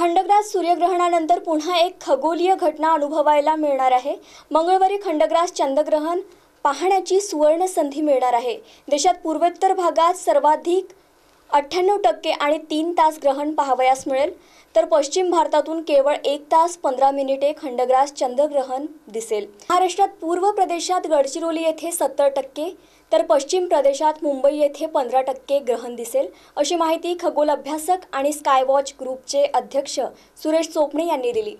खंडग्रास सूर्यग्रहणानंतर पुन्हा एक खगोलीय घटना अनुभवायला मिळणार आहे मंगळवारी खंडग्रास चंद्रग्रहण पाहण्याची सुवर्ण संधी मिळणार आहे देशात पूर्वोत्तर भागात सर्वाधिक अठ्ठ्याण्णव टक्के आणि तीन तास ग्रहण पाहावयास मिळेल तर पश्चिम भारतातून केवळ एक तास पंधरा मिनिटे खंडग्रास चंद्रग्रहण दिसेल महाराष्ट्रात पूर्व प्रदेशात गडचिरोली येथे सत्तर टक्के तर पश्चिम प्रदेशात मुंबई येथे पंधरा टक्के ग्रहण दिसेल अशी माहिती खगोल अभ्यासक आणि स्कायवॉच ग्रुपचे अध्यक्ष सुरेश चोपणे यांनी दिली